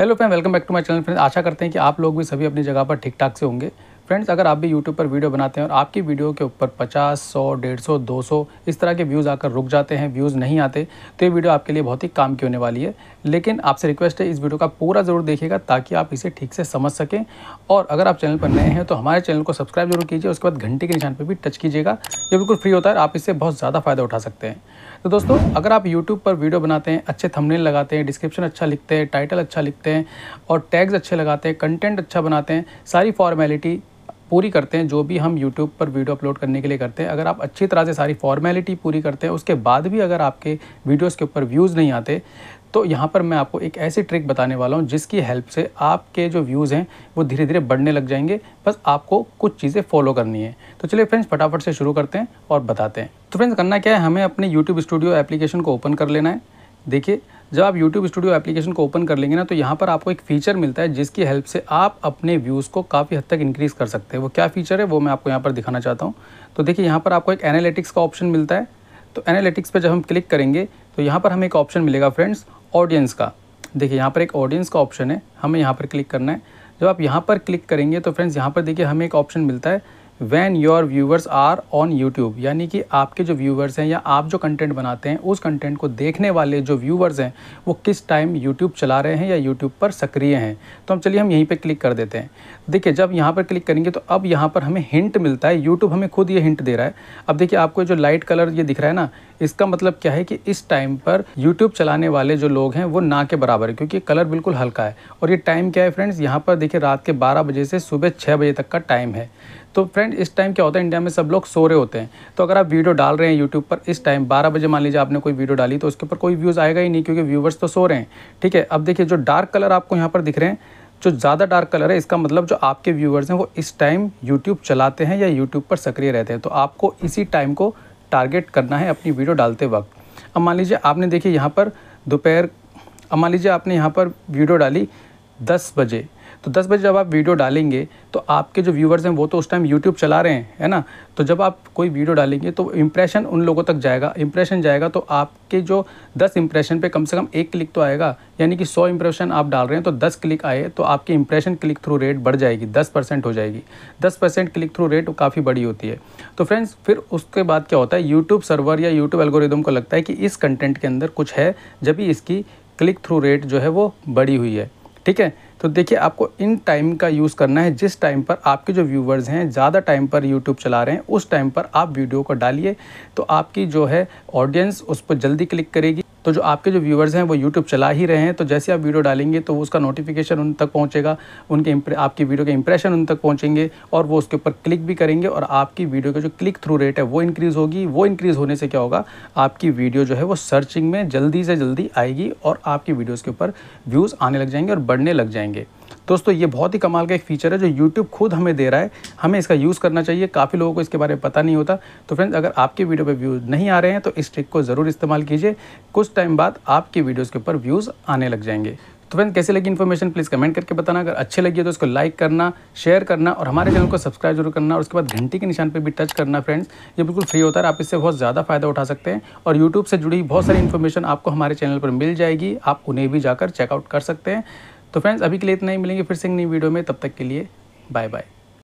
hello friend welcome back to my channel friend आशा करते हैं कि आप लोग भी सभी अपनी जगह पर ठीक ठाक से होंगे फ्रेंड्स अगर आप भी यूट्यूब पर वीडियो बनाते हैं और आपकी वीडियो के ऊपर 50, 100, 150, 200 इस तरह के व्यूज़ आकर रुक जाते हैं व्यूज़ नहीं आते तो ये वीडियो आपके लिए बहुत ही काम की होने वाली है लेकिन आपसे रिक्वेस्ट है इस वीडियो का पूरा ज़रूर देखिएगा ताकि आप इसे ठीक से समझ सकें और अगर आप चैनल पर नए हैं तो हमारे चैनल को सब्सक्राइब जरूर कीजिए उसके बाद घंटे के निशान पर भी टच कीजिएगा ये बिल्कुल फ्री होता है आप इससे बहुत ज़्यादा फ़ायदा उठा सकते हैं तो दोस्तों अगर आप यूट्यूब पर वीडियो बनाते हैं अच्छे थंबनेल लगाते हैं डिस्क्रिप्शन अच्छा लिखते हैं टाइटल अच्छा लिखते हैं और टैग्स अच्छे लगाते हैं कंटेंट अच्छा बनाते हैं सारी फॉर्मेलिटी पूरी करते हैं जो भी हम यूट्यूब पर वीडियो अपलोड करने के लिए करते हैं अगर आप अच्छी तरह से सारी फॉर्मेलिटी पूरी करते हैं उसके बाद भी अगर आपके वीडियोस के ऊपर व्यूज़ नहीं आते तो यहाँ पर मैं आपको एक ऐसी ट्रिक बताने वाला हूँ जिसकी हेल्प से आपके जो व्यूज़ हैं वो धीरे धीरे बढ़ने लग जाएंगे बस आपको कुछ चीज़ें फॉलो करनी है तो चलिए फ्रेंड्स फटाफट से शुरू करते हैं और बताते हैं तो फ्रेंड्स करना क्या है हमें अपने यूट्यूब स्टूडियो एप्लीकेशन को ओपन कर लेना है देखिए जब आप यूट्यूब स्टूडियो एप्लीकेशन को ओपन कर लेंगे ना तो यहाँ पर आपको एक फ़ीचर मिलता है जिसकी हेल्प से आप अपने व्यूज़ को काफ़ी हद तक इंक्रीज़ कर सकते हैं वो क्या फ़ीचर है वो मैं आपको यहाँ पर दिखाना चाहता हूँ तो देखिए यहाँ पर आपको एक एनालिटिक्स का ऑप्शन मिलता है तो एनालिटिक्स पर जब हम क्लिक करेंगे तो यहाँ पर हमें एक ऑप्शन मिलेगा फ्रेंड्स ऑडियंस का देखिए यहाँ पर एक ऑडियंस का ऑप्शन है हमें यहाँ पर क्लिक करना है जब आप यहाँ पर क्लिक करेंगे तो फ्रेंड्स यहाँ पर देखिए हमें एक ऑप्शन मिलता है when your viewers are on YouTube यानी कि आपके जो व्यूवर्स हैं या आप जो कंटेंट बनाते हैं उस कंटेंट को देखने वाले जो व्यूवर्स हैं वो किस टाइम यूट्यूब चला रहे हैं या यूट्यूब पर सक्रिय हैं तो हम चलिए हम यहीं पर क्लिक कर देते हैं देखिए जब यहाँ पर क्लिक करेंगे तो अब यहाँ पर हमें हिंट मिलता है यूट्यूब हमें खुद ये हिंट दे रहा है अब देखिए आपको जो लाइट कलर ये दिख रहा है ना इसका मतलब क्या है कि इस टाइम पर यूट्यूब चलाने वाले जो लोग हैं वो ना के बराबर है क्योंकि कलर बिल्कुल हल्का है और ये टाइम क्या है फ्रेंड्स यहाँ पर देखिए रात के बारह बजे से सुबह छः बजे तक का टाइम है तो फ्रेंड फ्रेंड इस टाइम क्या होता है इंडिया में सब लोग सो रहे होते हैं तो अगर आप वीडियो डाल रहे हैं यूट्यूब पर इस टाइम बारह बजे मान लीजिए आपने कोई वीडियो डाली तो उसके ऊपर कोई व्यूज़ आएगा ही नहीं क्योंकि व्यूवर्स तो सो रहे हैं ठीक है अब देखिए जो डार्क कलर आपको यहाँ पर दिख रहे हैं जो ज़्यादा डार्क कलर है इसका मतलब जो आपके व्यूवर्स हैं वो इस टाइम यूट्यूब चलाते हैं या यूट्यूब पर सक्रिय रहते हैं तो आपको इसी टाइम को टारगेट करना है अपनी वीडियो डालते वक्त अब मान लीजिए आपने देखिए यहाँ पर दोपहर अब मान लीजिए आपने यहाँ पर वीडियो डाली दस बजे तो दस बजे जब आप वीडियो डालेंगे तो आपके जो व्यूवर्स हैं वो तो उस टाइम यूट्यूब चला रहे हैं है ना तो जब आप कोई वीडियो डालेंगे तो इम्प्रेशन उन लोगों तक जाएगा इम्प्रेशन जाएगा तो आपके जो दस इम्प्रेशन पे कम से कम एक क्लिक तो आएगा यानी कि सौ इम्प्रेशन आप डाल रहे हैं तो दस क्लिक आए तो आपके इम्प्रेशन क्लिक थ्रू रेट बढ़ जाएगी दस परसेंट हो जाएगी दस परसेंट क्लिक थ्रू रेट काफ़ी बड़ी होती है तो फ्रेंड्स फिर उसके बाद क्या होता है यूट्यूब सर्वर या यूट्यूब एल्गोरिदम को लगता है कि इस कंटेंट के अंदर कुछ है जब इसकी क्लिक थ्रू रेट जो है वो बढ़ी हुई है ठीक है तो देखिए आपको इन टाइम का यूज़ करना है जिस टाइम पर आपके जो व्यूवर्स हैं ज़्यादा टाइम पर यूट्यूब चला रहे हैं उस टाइम पर आप वीडियो को डालिए तो आपकी जो है ऑडियंस उस पर जल्दी क्लिक करेगी तो जो आपके जो व्यूवर्स हैं वो यूट्यूब चला ही रहे हैं तो जैसे आप वीडियो डालेंगे तो उसका नोटिफिकेशन उन तक पहुँचेगा उनके आपकी वीडियो के इंप्रेशन उन तक पहुँचेंगे और वो उसके ऊपर क्लिक भी करेंगे और आपकी वीडियो का जो क्लिक थ्रू रेट है वो इंक्रीज़ होगी वो इंक्रीज़ होने से क्या होगा आपकी वीडियो जो है वो सर्चिंग में जल्दी से जल्दी आएगी और आपकी वीडियोज़ के ऊपर व्यूज़ आने लग जाएंगे और बढ़ने लग जाएंगे दोस्तों ये बहुत ही कमाल का एक फीचर है जो YouTube खुद हमें दे रहा है हमें इसका यूज़ करना चाहिए काफ़ी लोगों को इसके बारे में पता नहीं होता तो फ्रेंड्स अगर आपके वीडियो पर व्यूज़ नहीं आ रहे हैं तो इस ट्रिक को ज़रूर इस्तेमाल कीजिए कुछ टाइम बाद आपकी वीडियोज़ के ऊपर व्यूज़ आने लग जाएंगे तो फ्रेंड कैसे लगी इन्फॉर्मेशन प्लीज़ कमेंट करके बताना अगर अच्छे लगी तो इसको लाइक करना शेयर करना और हमारे चैनल को सब्सक्राइब जरूर करना और उसके बाद घंटी के निशान पर भी टच करना फ्रेंड्स ये बिल्कुल फ्री होता है आप इससे बहुत ज़्यादा फायदा उठा सकते हैं और यूट्यूब से जुड़ी बहुत सारी इन्फॉर्मेशन आपको हमारे चैनल पर मिल जाएगी आप उन्हें भी जाकर चेकआउट कर सकते हैं तो फ्रेंड्स अभी के लिए इतना ही मिलेंगे फिर से एक नई वीडियो में तब तक के लिए बाय बाय